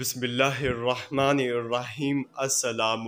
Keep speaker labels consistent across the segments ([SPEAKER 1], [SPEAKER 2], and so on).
[SPEAKER 1] बिसमीम् अल्लाम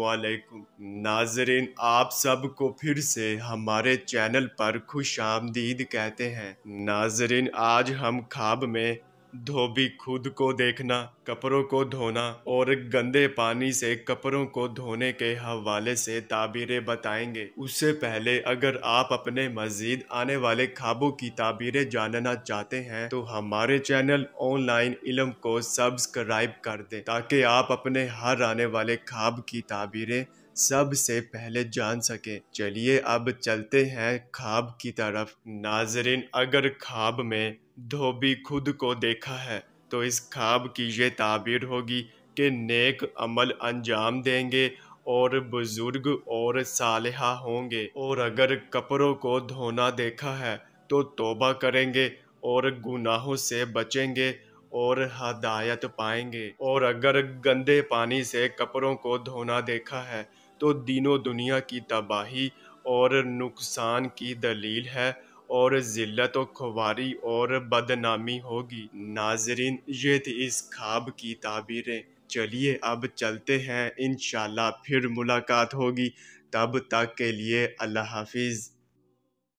[SPEAKER 1] नाजरीन आप सबको फिर से हमारे चैनल पर खुश आमदीद कहते हैं नाजरीन आज हम खाब में धोबी खुद को देखना कपड़ों को धोना और गंदे पानी से कपड़ों को धोने के हवाले से ताबीरें बताएंगे उससे पहले अगर आप अपने मजीद आने वाले खाबों की ताबीरें जानना चाहते हैं तो हमारे चैनल ऑनलाइन इलम को सब्सक्राइब कर दें ताकि आप अपने हर आने वाले खाब की ताबीरें सबसे पहले जान सके चलिए अब चलते हैं खाब की तरफ नाजरीन अगर खाब में धोबी खुद को देखा है तो इस खाब की ये ताबीर होगी कि नेक अमल अंजाम देंगे और बुज़ुर्ग और सालहा होंगे और अगर कपड़ों को धोना देखा है तो तोबा करेंगे और गुनाहों से बचेंगे और हदायत पाएंगे और अगर गंदे पानी से कपड़ों को धोना देखा है तो दिनों दुनिया की तबाही और नुकसान की दलील है और ज़िल्लत व खुवारी और बदनामी होगी नाजरीन ये थी इस ख्वाब की ताबीरें चलिए अब चलते हैं इन फिर मुलाकात होगी तब तक के लिए अल्लाह हाफिज़